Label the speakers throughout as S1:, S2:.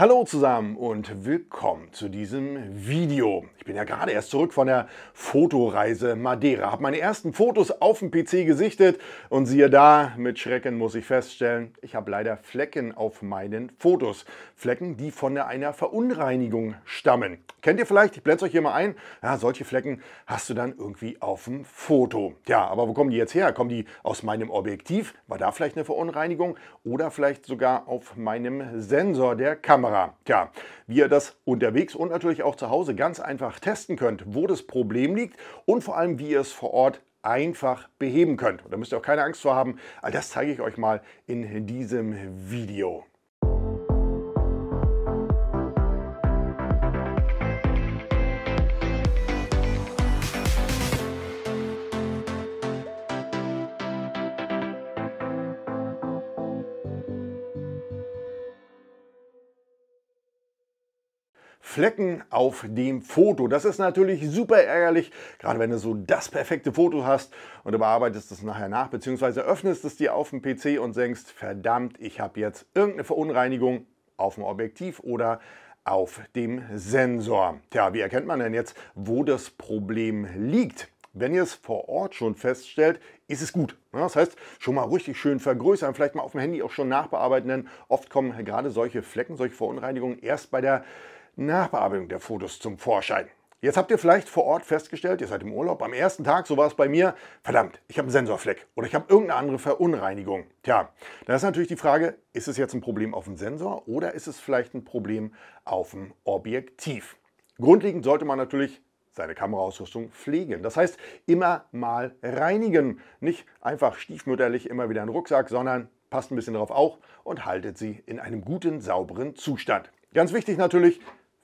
S1: Hallo zusammen und willkommen zu diesem Video. Ich bin ja gerade erst zurück von der Fotoreise Madeira, habe meine ersten Fotos auf dem PC gesichtet und siehe da, mit Schrecken muss ich feststellen, ich habe leider Flecken auf meinen Fotos. Flecken, die von einer Verunreinigung stammen. Kennt ihr vielleicht, ich blende euch hier mal ein, ja, solche Flecken hast du dann irgendwie auf dem Foto. Ja, aber wo kommen die jetzt her? Kommen die aus meinem Objektiv? War da vielleicht eine Verunreinigung? Oder vielleicht sogar auf meinem Sensor der Kamera? Kamera. Tja, wie ihr das unterwegs und natürlich auch zu Hause ganz einfach testen könnt, wo das Problem liegt und vor allem, wie ihr es vor Ort einfach beheben könnt. Und da müsst ihr auch keine Angst vor haben. All das zeige ich euch mal in diesem Video. Flecken auf dem Foto. Das ist natürlich super ärgerlich, gerade wenn du so das perfekte Foto hast und du bearbeitest es nachher nach, beziehungsweise öffnest es dir auf dem PC und denkst, verdammt, ich habe jetzt irgendeine Verunreinigung auf dem Objektiv oder auf dem Sensor. Tja, wie erkennt man denn jetzt, wo das Problem liegt? Wenn ihr es vor Ort schon feststellt, ist es gut. Ne? Das heißt, schon mal richtig schön vergrößern, vielleicht mal auf dem Handy auch schon nachbearbeiten, denn oft kommen gerade solche Flecken, solche Verunreinigungen erst bei der Nachbearbeitung der Fotos zum Vorschein. Jetzt habt ihr vielleicht vor Ort festgestellt, ihr seid im Urlaub, am ersten Tag, so war es bei mir, verdammt, ich habe einen Sensorfleck oder ich habe irgendeine andere Verunreinigung. Tja, da ist natürlich die Frage, ist es jetzt ein Problem auf dem Sensor oder ist es vielleicht ein Problem auf dem Objektiv? Grundlegend sollte man natürlich seine Kameraausrüstung pflegen. Das heißt, immer mal reinigen. Nicht einfach stiefmütterlich immer wieder einen Rucksack, sondern passt ein bisschen darauf auch und haltet sie in einem guten, sauberen Zustand. Ganz wichtig natürlich,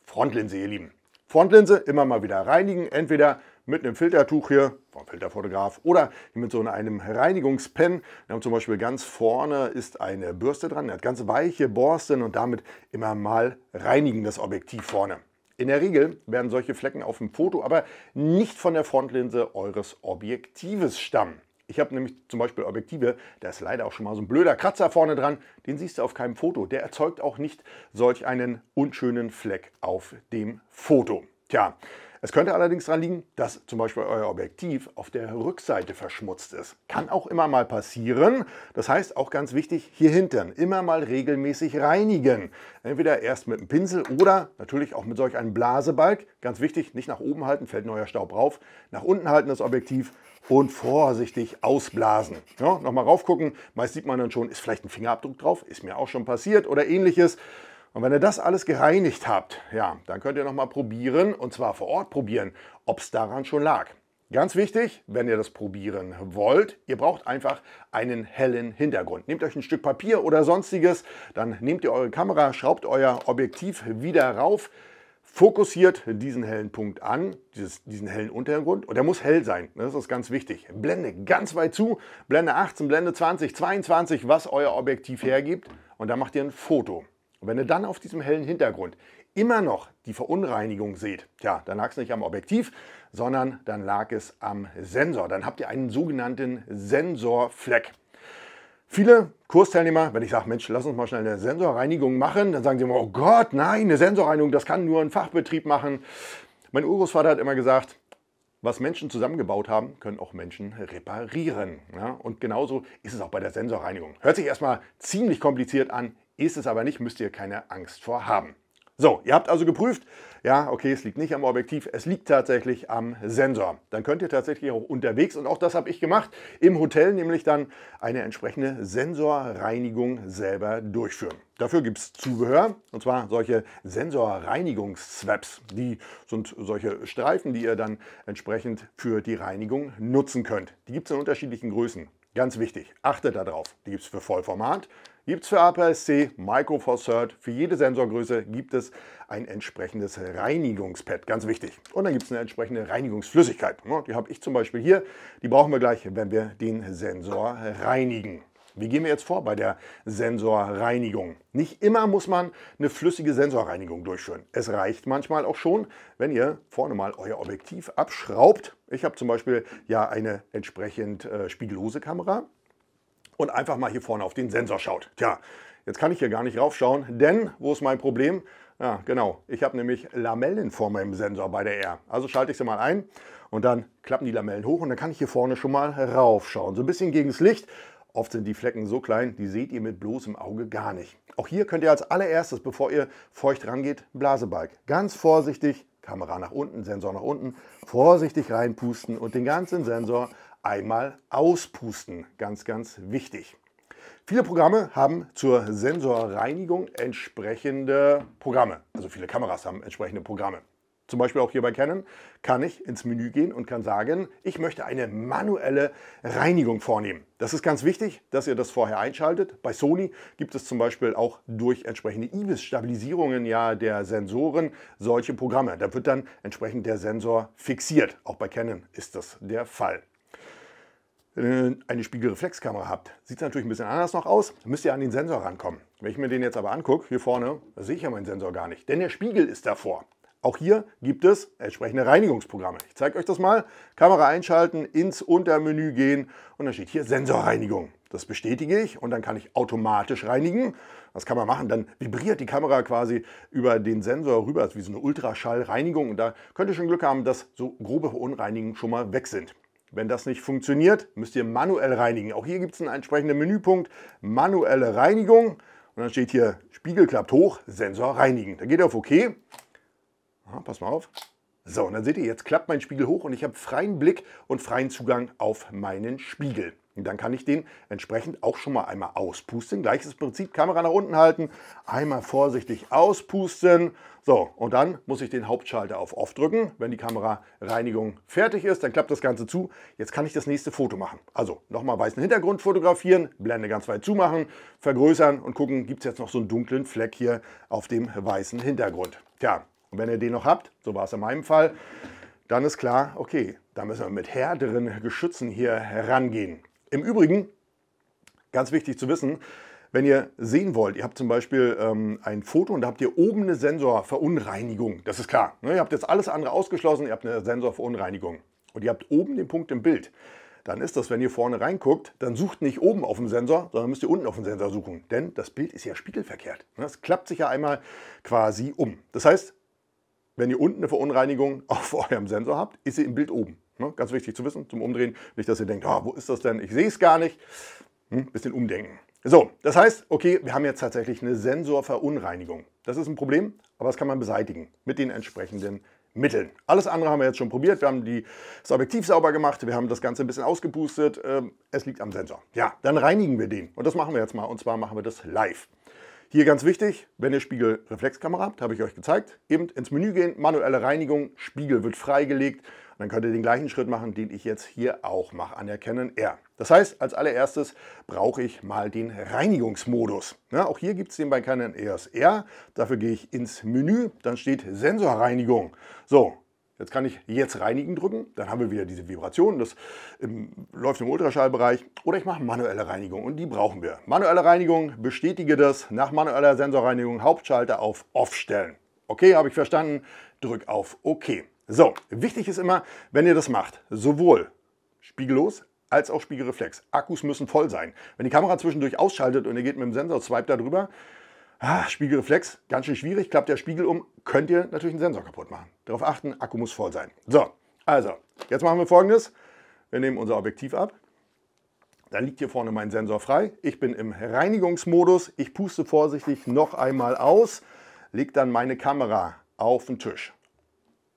S1: Frontlinse, ihr Lieben. Frontlinse immer mal wieder reinigen, entweder mit einem Filtertuch hier vom Filterfotograf oder mit so einem Reinigungspen. Wir haben zum Beispiel ganz vorne ist eine Bürste dran, der hat ganz weiche Borsten und damit immer mal reinigen das Objektiv vorne. In der Regel werden solche Flecken auf dem Foto aber nicht von der Frontlinse eures Objektives stammen. Ich habe nämlich zum Beispiel Objektive, da ist leider auch schon mal so ein blöder Kratzer vorne dran, den siehst du auf keinem Foto. Der erzeugt auch nicht solch einen unschönen Fleck auf dem Foto. Tja, es könnte allerdings daran liegen, dass zum Beispiel euer Objektiv auf der Rückseite verschmutzt ist. Kann auch immer mal passieren. Das heißt auch ganz wichtig, hier hinten immer mal regelmäßig reinigen. Entweder erst mit einem Pinsel oder natürlich auch mit solch einem Blasebalg. Ganz wichtig, nicht nach oben halten, fällt neuer Staub rauf. Nach unten halten das Objektiv und vorsichtig ausblasen. Ja, Nochmal raufgucken, meist sieht man dann schon, ist vielleicht ein Fingerabdruck drauf, ist mir auch schon passiert oder ähnliches. Und wenn ihr das alles gereinigt habt, ja, dann könnt ihr nochmal probieren, und zwar vor Ort probieren, ob es daran schon lag. Ganz wichtig, wenn ihr das probieren wollt, ihr braucht einfach einen hellen Hintergrund. Nehmt euch ein Stück Papier oder sonstiges, dann nehmt ihr eure Kamera, schraubt euer Objektiv wieder rauf, fokussiert diesen hellen Punkt an, dieses, diesen hellen Untergrund. Und der muss hell sein, ne, das ist ganz wichtig. Blende ganz weit zu, Blende 18, Blende 20, 22, was euer Objektiv hergibt. Und dann macht ihr ein Foto. Und wenn ihr dann auf diesem hellen Hintergrund immer noch die Verunreinigung seht, ja, dann lag es nicht am Objektiv, sondern dann lag es am Sensor. Dann habt ihr einen sogenannten Sensorfleck. Viele Kursteilnehmer, wenn ich sage, Mensch, lass uns mal schnell eine Sensorreinigung machen, dann sagen sie immer, oh Gott, nein, eine Sensorreinigung, das kann nur ein Fachbetrieb machen. Mein Urgroßvater hat immer gesagt, was Menschen zusammengebaut haben, können auch Menschen reparieren. Ja, ne? und genauso ist es auch bei der Sensorreinigung. Hört sich erstmal ziemlich kompliziert an, ist es aber nicht, müsst ihr keine Angst vor haben. So, ihr habt also geprüft, ja, okay, es liegt nicht am Objektiv, es liegt tatsächlich am Sensor. Dann könnt ihr tatsächlich auch unterwegs, und auch das habe ich gemacht, im Hotel nämlich dann eine entsprechende Sensorreinigung selber durchführen. Dafür gibt es Zubehör, und zwar solche Sensorreinigungs-Swaps. Die sind solche Streifen, die ihr dann entsprechend für die Reinigung nutzen könnt. Die gibt es in unterschiedlichen Größen. Ganz wichtig, achtet darauf. Die gibt es für Vollformat, gibt es für APS-C, Micro Four Third. Für jede Sensorgröße gibt es ein entsprechendes Reinigungspad, ganz wichtig. Und dann gibt es eine entsprechende Reinigungsflüssigkeit. Die habe ich zum Beispiel hier. Die brauchen wir gleich, wenn wir den Sensor reinigen. Wie gehen wir jetzt vor bei der Sensorreinigung? Nicht immer muss man eine flüssige Sensorreinigung durchführen. Es reicht manchmal auch schon, wenn ihr vorne mal euer Objektiv abschraubt. Ich habe zum Beispiel ja eine entsprechend äh, spiegellose Kamera und einfach mal hier vorne auf den Sensor schaut. Tja, jetzt kann ich hier gar nicht raufschauen, denn wo ist mein Problem? Ja, ah, genau. Ich habe nämlich Lamellen vor meinem Sensor bei der R. Also schalte ich sie mal ein und dann klappen die Lamellen hoch und dann kann ich hier vorne schon mal raufschauen. So ein bisschen gegen das Licht, Oft sind die Flecken so klein, die seht ihr mit bloßem Auge gar nicht. Auch hier könnt ihr als allererstes, bevor ihr feucht rangeht, Blasebalg. Ganz vorsichtig, Kamera nach unten, Sensor nach unten, vorsichtig reinpusten und den ganzen Sensor einmal auspusten. Ganz, ganz wichtig. Viele Programme haben zur Sensorreinigung entsprechende Programme. Also viele Kameras haben entsprechende Programme zum Beispiel auch hier bei Canon, kann ich ins Menü gehen und kann sagen, ich möchte eine manuelle Reinigung vornehmen. Das ist ganz wichtig, dass ihr das vorher einschaltet. Bei Sony gibt es zum Beispiel auch durch entsprechende IBIS-Stabilisierungen ja der Sensoren solche Programme. Da wird dann entsprechend der Sensor fixiert. Auch bei Canon ist das der Fall Wenn ihr eine Spiegelreflexkamera habt, sieht es natürlich ein bisschen anders noch aus, müsst ihr an den Sensor rankommen. Wenn ich mir den jetzt aber angucke, hier vorne, sehe ich ja meinen Sensor gar nicht, denn der Spiegel ist davor. Auch hier gibt es entsprechende Reinigungsprogramme. Ich zeige euch das mal. Kamera einschalten, ins Untermenü gehen und dann steht hier Sensorreinigung. Das bestätige ich und dann kann ich automatisch reinigen. Was kann man machen? Dann vibriert die Kamera quasi über den Sensor rüber, also wie so eine Ultraschallreinigung. Und da könnt ihr schon Glück haben, dass so grobe Verunreinigungen schon mal weg sind. Wenn das nicht funktioniert, müsst ihr manuell reinigen. Auch hier gibt es einen entsprechenden Menüpunkt, manuelle Reinigung. Und dann steht hier, Spiegel klappt hoch, Sensor reinigen. Da geht ihr auf OK ja, pass mal auf. So, und dann seht ihr, jetzt klappt mein Spiegel hoch und ich habe freien Blick und freien Zugang auf meinen Spiegel. Und dann kann ich den entsprechend auch schon mal einmal auspusten. Gleiches Prinzip, Kamera nach unten halten, einmal vorsichtig auspusten. So, und dann muss ich den Hauptschalter auf Off drücken. Wenn die Kamerareinigung fertig ist, dann klappt das Ganze zu. Jetzt kann ich das nächste Foto machen. Also nochmal weißen Hintergrund fotografieren, Blende ganz weit zumachen, vergrößern und gucken, gibt es jetzt noch so einen dunklen Fleck hier auf dem weißen Hintergrund. Tja, und wenn ihr den noch habt, so war es in meinem Fall, dann ist klar, okay, da müssen wir mit härteren Geschützen hier herangehen. Im Übrigen, ganz wichtig zu wissen, wenn ihr sehen wollt, ihr habt zum Beispiel ähm, ein Foto und da habt ihr oben eine Sensorverunreinigung. Das ist klar. Ne? Ihr habt jetzt alles andere ausgeschlossen, ihr habt eine Sensorverunreinigung. Und ihr habt oben den Punkt im Bild. Dann ist das, wenn ihr vorne reinguckt, dann sucht nicht oben auf dem Sensor, sondern müsst ihr unten auf dem Sensor suchen. Denn das Bild ist ja spiegelverkehrt. Das ne? klappt sich ja einmal quasi um. Das heißt, wenn ihr unten eine Verunreinigung auf eurem Sensor habt, ist sie im Bild oben. Ne? Ganz wichtig zu wissen zum Umdrehen. Nicht, dass ihr denkt, oh, wo ist das denn? Ich sehe es gar nicht. Ein hm, bisschen umdenken. So, das heißt, okay, wir haben jetzt tatsächlich eine Sensorverunreinigung. Das ist ein Problem, aber das kann man beseitigen mit den entsprechenden Mitteln. Alles andere haben wir jetzt schon probiert. Wir haben die, das Objektiv sauber gemacht, wir haben das Ganze ein bisschen ausgepustet. Ähm, es liegt am Sensor. Ja, dann reinigen wir den. Und das machen wir jetzt mal. Und zwar machen wir das live. Hier ganz wichtig, wenn ihr Spiegelreflexkamera habt, habe ich euch gezeigt, eben ins Menü gehen, manuelle Reinigung, Spiegel wird freigelegt. Dann könnt ihr den gleichen Schritt machen, den ich jetzt hier auch mache, anerkennen R. Das heißt, als allererstes brauche ich mal den Reinigungsmodus. Ja, auch hier gibt es den bei Canon EOS R. Dafür gehe ich ins Menü, dann steht Sensorreinigung. So, Jetzt kann ich jetzt reinigen drücken, dann haben wir wieder diese Vibration, das im, ähm, läuft im Ultraschallbereich. Oder ich mache manuelle Reinigung und die brauchen wir. Manuelle Reinigung, bestätige das, nach manueller Sensorreinigung Hauptschalter auf Off stellen. Okay, habe ich verstanden, drück auf OK. So, wichtig ist immer, wenn ihr das macht, sowohl spiegellos als auch Spiegelreflex. Akkus müssen voll sein. Wenn die Kamera zwischendurch ausschaltet und ihr geht mit dem Sensor Swipe darüber, Ah, Spiegelreflex, ganz schön schwierig. Klappt der Spiegel um, könnt ihr natürlich einen Sensor kaputt machen. Darauf achten, Akku muss voll sein. So, also, jetzt machen wir folgendes. Wir nehmen unser Objektiv ab. Dann liegt hier vorne mein Sensor frei. Ich bin im Reinigungsmodus. Ich puste vorsichtig noch einmal aus, Leg dann meine Kamera auf den Tisch.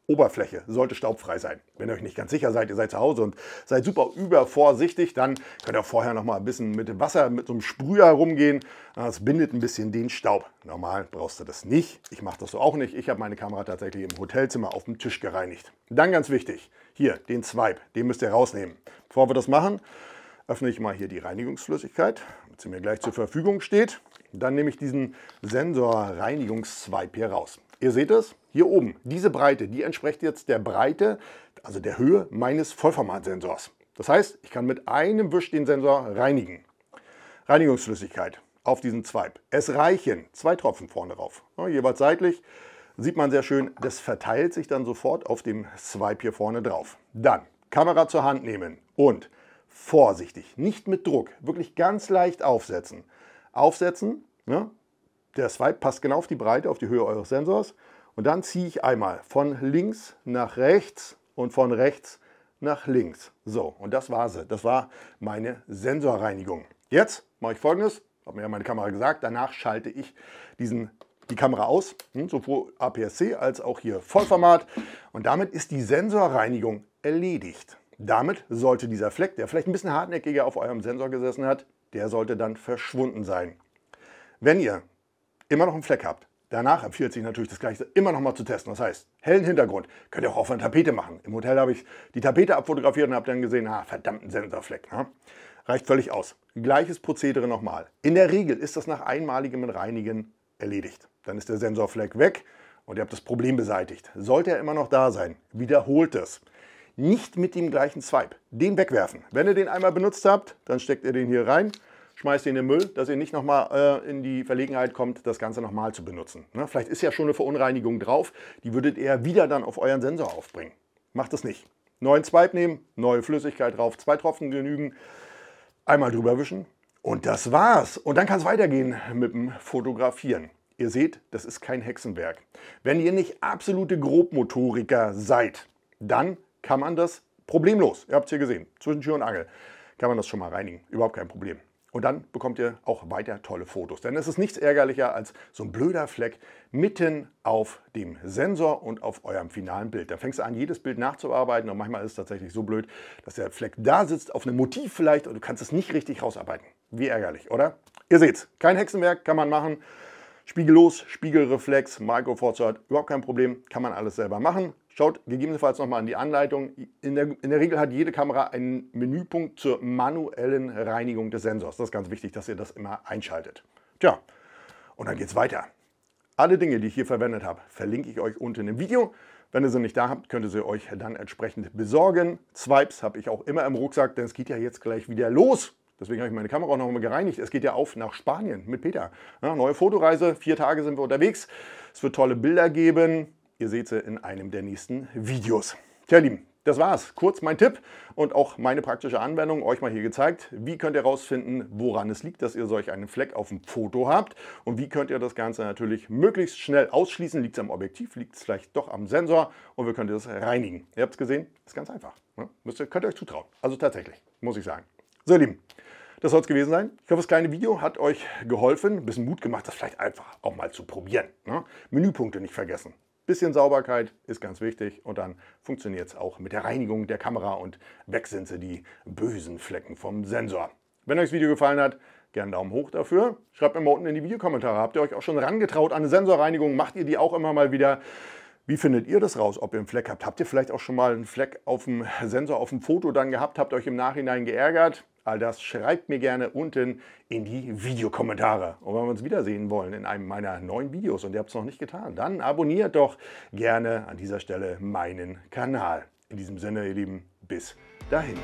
S1: Oberfläche sollte staubfrei sein. Wenn ihr euch nicht ganz sicher seid, ihr seid zu Hause und seid super übervorsichtig, dann könnt ihr vorher noch mal ein bisschen mit dem Wasser, mit so einem Sprüher rumgehen. Das bindet ein bisschen den Staub. Normal brauchst du das nicht. Ich mache das so auch nicht. Ich habe meine Kamera tatsächlich im Hotelzimmer auf dem Tisch gereinigt. Dann ganz wichtig, hier den Swipe, den müsst ihr rausnehmen. Bevor wir das machen, öffne ich mal hier die Reinigungsflüssigkeit sie mir gleich zur Verfügung steht. Dann nehme ich diesen Sensorreinigungsswipe hier raus. Ihr seht es, hier oben, diese Breite, die entspricht jetzt der Breite, also der Höhe meines Vollformatsensors. Das heißt, ich kann mit einem Wisch den Sensor reinigen. Reinigungsflüssigkeit auf diesen Swipe. Es reichen zwei Tropfen vorne drauf, jeweils seitlich. Sieht man sehr schön, das verteilt sich dann sofort auf dem Swipe hier vorne drauf. Dann Kamera zur Hand nehmen und vorsichtig, nicht mit Druck, wirklich ganz leicht aufsetzen. Aufsetzen, ne? der Swipe passt genau auf die Breite, auf die Höhe eures Sensors und dann ziehe ich einmal von links nach rechts und von rechts nach links. So, und das war sie. Das war meine Sensorreinigung. Jetzt mache ich folgendes, habe mir ja meine Kamera gesagt, danach schalte ich diesen die Kamera aus, hm, sowohl APS-C als auch hier Vollformat. Und damit ist die Sensorreinigung erledigt. Damit sollte dieser Fleck, der vielleicht ein bisschen hartnäckiger auf eurem Sensor gesessen hat, der sollte dann verschwunden sein. Wenn ihr immer noch einen Fleck habt, danach empfiehlt sich natürlich das Gleiche immer noch mal zu testen. Das heißt, hellen Hintergrund könnt ihr auch auf einer Tapete machen. Im Hotel habe ich die Tapete abfotografiert und habe dann gesehen, ah, verdammt, Sensorfleck. Ne? Reicht völlig aus. Gleiches Prozedere nochmal. In der Regel ist das nach einmaligem Reinigen erledigt. Dann ist der Sensorfleck weg und ihr habt das Problem beseitigt. Sollte er immer noch da sein, wiederholt es nicht mit dem gleichen Swipe. Den wegwerfen. Wenn ihr den einmal benutzt habt, dann steckt ihr den hier rein, schmeißt ihn in den Müll, dass ihr nicht nochmal äh, in die Verlegenheit kommt, das Ganze nochmal zu benutzen. Ne? Vielleicht ist ja schon eine Verunreinigung drauf, die würdet ihr wieder dann auf euren Sensor aufbringen. Macht das nicht. Neuen Swipe nehmen, neue Flüssigkeit drauf, zwei Tropfen genügen, einmal drüber wischen und das war's. Und dann kann es weitergehen mit dem Fotografieren. Ihr seht, das ist kein Hexenwerk. Wenn ihr nicht absolute Grobmotoriker seid, dann kann man das problemlos, ihr habt es hier gesehen, zwischen Tür und Angel, kann man das schon mal reinigen. Überhaupt kein Problem. Und dann bekommt ihr auch weiter tolle Fotos. Denn es ist nichts ärgerlicher als so ein blöder Fleck mitten auf dem Sensor und auf eurem finalen Bild. Da fängst du an, jedes Bild nachzuarbeiten und manchmal ist es tatsächlich so blöd, dass der Fleck da sitzt, auf einem Motiv vielleicht und du kannst es nicht richtig rausarbeiten. Wie ärgerlich, oder? Ihr seht's, kein Hexenwerk, kann man machen. Spiegellos, Spiegelreflex, Micro Four überhaupt kein Problem, kann man alles selber machen. Schaut gegebenenfalls nochmal an die Anleitung. In der, in der Regel hat jede Kamera einen Menüpunkt zur manuellen Reinigung des Sensors. Das ist ganz wichtig, dass ihr das immer einschaltet. Tja, und dann geht's weiter. Alle Dinge, die ich hier verwendet habe, verlinke ich euch unten im Video. Wenn ihr sie nicht da habt, könnt ihr sie euch dann entsprechend besorgen. Swipes habe ich auch immer im Rucksack, denn es geht ja jetzt gleich wieder los. Deswegen habe ich meine Kamera auch noch mal gereinigt. Es geht ja auf nach Spanien mit Peter. Ja, neue Fotoreise, vier Tage sind wir unterwegs. Es wird tolle Bilder geben. Ihr seht sie in einem der nächsten Videos. Tja, Lieben, das war's. Kurz mein Tipp und auch meine praktische Anwendung euch mal hier gezeigt. Wie könnt ihr herausfinden, woran es liegt, dass ihr solch einen Fleck auf dem Foto habt? Und wie könnt ihr das Ganze natürlich möglichst schnell ausschließen? Liegt es am Objektiv, liegt es vielleicht doch am Sensor und wie könnt ihr das reinigen. Ihr habt es gesehen, ist ganz einfach. Ne? Müsst ihr, könnt ihr euch zutrauen. Also tatsächlich, muss ich sagen. So, ihr Lieben. Das soll es gewesen sein. Ich hoffe, das kleine Video hat euch geholfen, ein bisschen Mut gemacht, das vielleicht einfach auch mal zu probieren. Ne? Menüpunkte nicht vergessen. Bisschen Sauberkeit ist ganz wichtig und dann funktioniert es auch mit der Reinigung der Kamera und weg sind sie die bösen Flecken vom Sensor. Wenn euch das Video gefallen hat, gerne Daumen hoch dafür. Schreibt mir mal unten in die Videokommentare, habt ihr euch auch schon rangetraut an eine Sensorreinigung? Macht ihr die auch immer mal wieder? Wie findet ihr das raus, ob ihr einen Fleck habt? Habt ihr vielleicht auch schon mal einen Fleck auf dem Sensor, auf dem Foto dann gehabt? Habt ihr euch im Nachhinein geärgert? All das schreibt mir gerne unten in die Videokommentare. Und wenn wir uns wiedersehen wollen in einem meiner neuen Videos und ihr habt es noch nicht getan, dann abonniert doch gerne an dieser Stelle meinen Kanal. In diesem Sinne, ihr Lieben, bis dahin.